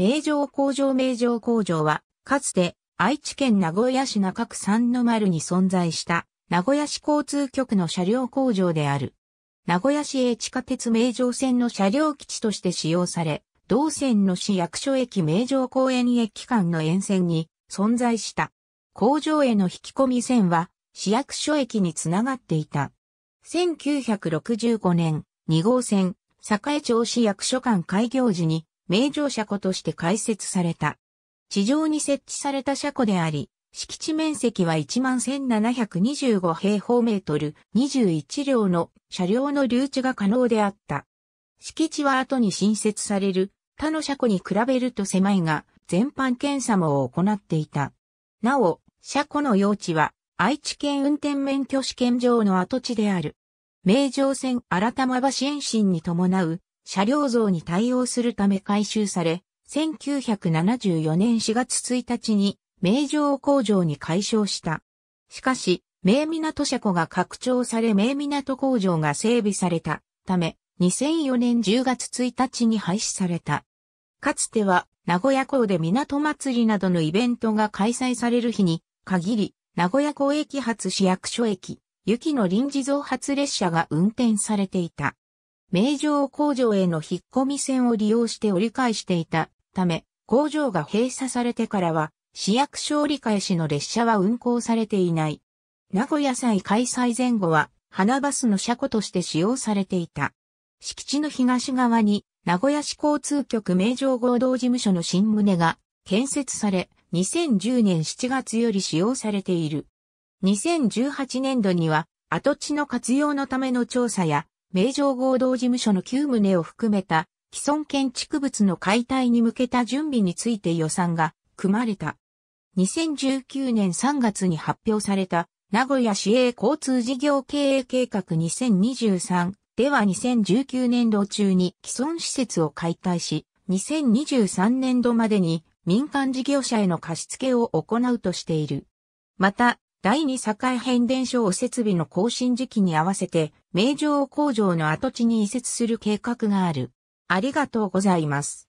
名城工場名城工場は、かつて愛知県名古屋市中区三の丸に存在した名古屋市交通局の車両工場である。名古屋市営地下鉄名城線の車両基地として使用され、同線の市役所駅名城公園駅間の沿線に存在した。工場への引き込み線は市役所駅につながっていた。1965年、2号線、栄町市役所間開業時に名城車庫として開設された。地上に設置された車庫であり、敷地面積は11,725平方メートル21両の車両の留置が可能であった。敷地は後に新設される他の車庫に比べると狭いが、全般検査も行っていた。なお、車庫の用地は愛知県運転免許試験場の跡地である。名城線新玉橋延伸に伴う車両像に対応するため改修され、1974年4月1日に名城工場に改称した。しかし、名港車庫が拡張され名港工場が整備されたため、2004年10月1日に廃止された。かつては、名古屋港で港祭りなどのイベントが開催される日に、限り、名古屋港駅発市役所駅、雪の臨時増発列車が運転されていた。名城工場への引っ込み線を利用して折り返していたため、工場が閉鎖されてからは、市役所折り返しの列車は運行されていない。名古屋祭開催前後は、花バスの車庫として使用されていた。敷地の東側に、名古屋市交通局名城合同事務所の新棟が建設され、2010年7月より使用されている。2018年度には、跡地の活用のための調査や、名城合同事務所の9棟を含めた既存建築物の解体に向けた準備について予算が組まれた。2019年3月に発表された名古屋市営交通事業経営計画2023では2019年度中に既存施設を解体し、2023年度までに民間事業者への貸付を行うとしている。また、第二境変電所を設備の更新時期に合わせて、名城工場の跡地に移設する計画がある。ありがとうございます。